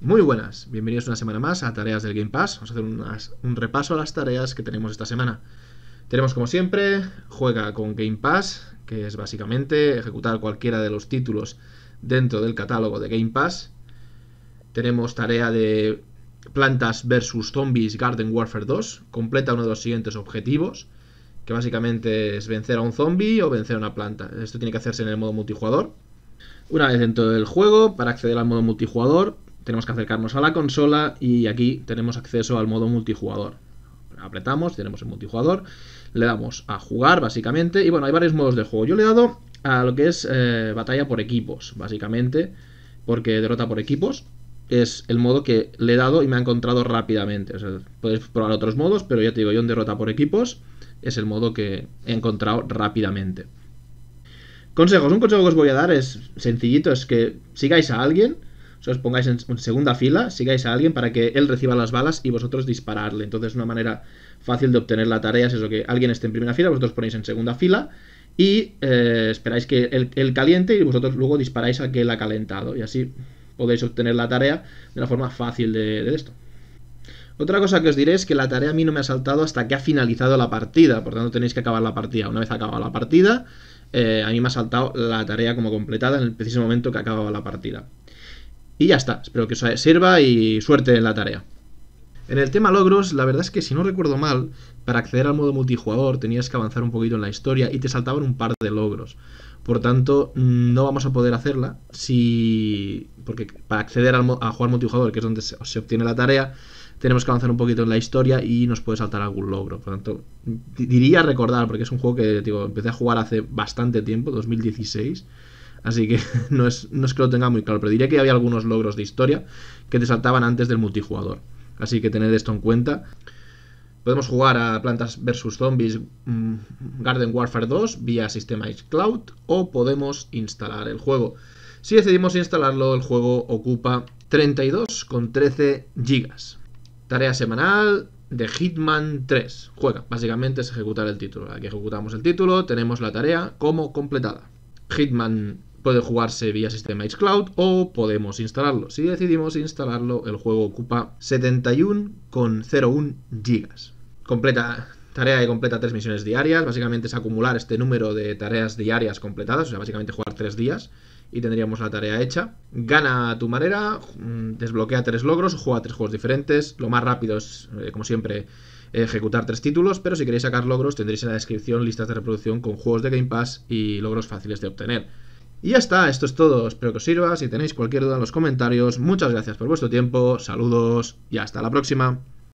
Muy buenas, bienvenidos una semana más a Tareas del Game Pass. Vamos a hacer un repaso a las tareas que tenemos esta semana. Tenemos como siempre, juega con Game Pass, que es básicamente ejecutar cualquiera de los títulos dentro del catálogo de Game Pass. Tenemos tarea de plantas versus zombies Garden Warfare 2, completa uno de los siguientes objetivos, que básicamente es vencer a un zombie o vencer a una planta. Esto tiene que hacerse en el modo multijugador. Una vez dentro del juego, para acceder al modo multijugador, tenemos que acercarnos a la consola y aquí tenemos acceso al modo multijugador. Apretamos, tenemos el multijugador, le damos a jugar básicamente y bueno, hay varios modos de juego. Yo le he dado a lo que es eh, batalla por equipos, básicamente, porque derrota por equipos es el modo que le he dado y me ha encontrado rápidamente. O sea, podéis probar otros modos, pero ya te digo, yo en derrota por equipos es el modo que he encontrado rápidamente. Consejos, un consejo que os voy a dar es sencillito, es que sigáis a alguien os pongáis en, segunda fila, sigáis a alguien para que él reciba las balas y vosotros dispararle. Entonces, una manera fácil de obtener la tarea es eso, que alguien esté en primera fila, vosotros ponéis en segunda fila y eh, esperáis que él, caliente y vosotros luego disparáis a que él ha calentado. Y así podéis obtener la tarea de la forma fácil de, esto. Otra cosa que os diré es que la tarea a mí no me ha saltado hasta que ha finalizado la partida, por tanto tenéis que acabar la partida. Una vez acabada la partida, eh, a mí me ha saltado la tarea como completada en el preciso momento que acababa la partida. Y ya está, espero que os sirva y suerte en la tarea. En el tema logros, la verdad es que si no recuerdo mal, para acceder al modo multijugador tenías que avanzar un poquito en la historia y te saltaban un par de logros. Por tanto, no vamos a poder hacerla si. Porque para acceder a jugar multijugador, que es donde se, obtiene la tarea, tenemos que avanzar un poquito en la historia y nos puede saltar algún logro. Por tanto, diría recordar, porque es un juego que digo, empecé a jugar hace bastante tiempo, 2016. Así que no es, no es que lo tenga muy claro, pero diría que había algunos logros de historia que te saltaban antes del multijugador. Así que tened esto en cuenta. Podemos jugar a Plantas vs Zombies mm, Garden Warfare 2 vía sistema Cloud o podemos instalar el juego. Si decidimos instalarlo, el juego ocupa 32,13 GB. Tarea semanal de Hitman 3. Juega, básicamente es ejecutar el título. Aquí ejecutamos el título, tenemos la tarea como completada. Hitman 3 puede jugarse vía sistema xCloud o podemos instalarlo. Si decidimos instalarlo, el juego ocupa 71,01 GB. Completa tarea y completa tres misiones diarias, básicamente es acumular este número de tareas diarias completadas, o sea, básicamente jugar tres días y tendríamos la tarea hecha. Gana a tu manera, mm, desbloquea tres logros, juega tres juegos diferentes. Lo más rápido es, eh, como siempre, ejecutar tres títulos, pero si queréis sacar logros tendréis en la descripción listas de reproducción con juegos de Game Pass y logros fáciles de obtener. Y ya está, esto es todo. Espero que os sirva. Si tenéis cualquier duda en los comentarios, muchas gracias por vuestro tiempo, saludos y hasta la próxima.